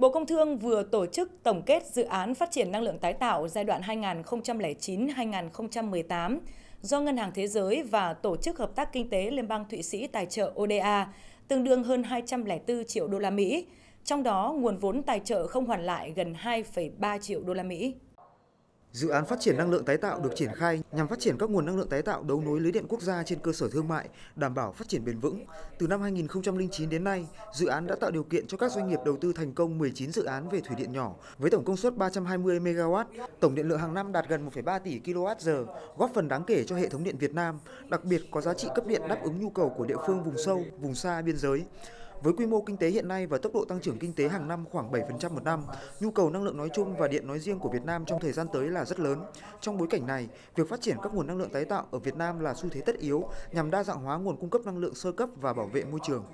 Bộ Công Thương vừa tổ chức tổng kết dự án phát triển năng lượng tái tạo giai đoạn 2009-2018 do Ngân hàng Thế giới và Tổ chức Hợp tác Kinh tế Liên bang Thụy Sĩ tài trợ ODA, tương đương hơn 204 triệu đô la Mỹ, trong đó nguồn vốn tài trợ không hoàn lại gần 2,3 triệu đô la Mỹ. Dự án phát triển năng lượng tái tạo được triển khai nhằm phát triển các nguồn năng lượng tái tạo đấu nối lưới điện quốc gia trên cơ sở thương mại, đảm bảo phát triển bền vững. Từ năm 2009 đến nay, dự án đã tạo điều kiện cho các doanh nghiệp đầu tư thành công 19 dự án về thủy điện nhỏ với tổng công suất 320 MW, tổng điện lượng hàng năm đạt gần 1,3 tỷ kWh, góp phần đáng kể cho hệ thống điện Việt Nam, đặc biệt có giá trị cấp điện đáp ứng nhu cầu của địa phương vùng sâu, vùng xa biên giới. Với quy mô kinh tế hiện nay và tốc độ tăng trưởng kinh tế hàng năm khoảng 7% một năm, nhu cầu năng lượng nói chung và điện nói riêng của Việt Nam trong thời gian tới là rất lớn. Trong bối cảnh này, việc phát triển các nguồn năng lượng tái tạo ở Việt Nam là xu thế tất yếu nhằm đa dạng hóa nguồn cung cấp năng lượng sơ cấp và bảo vệ môi trường.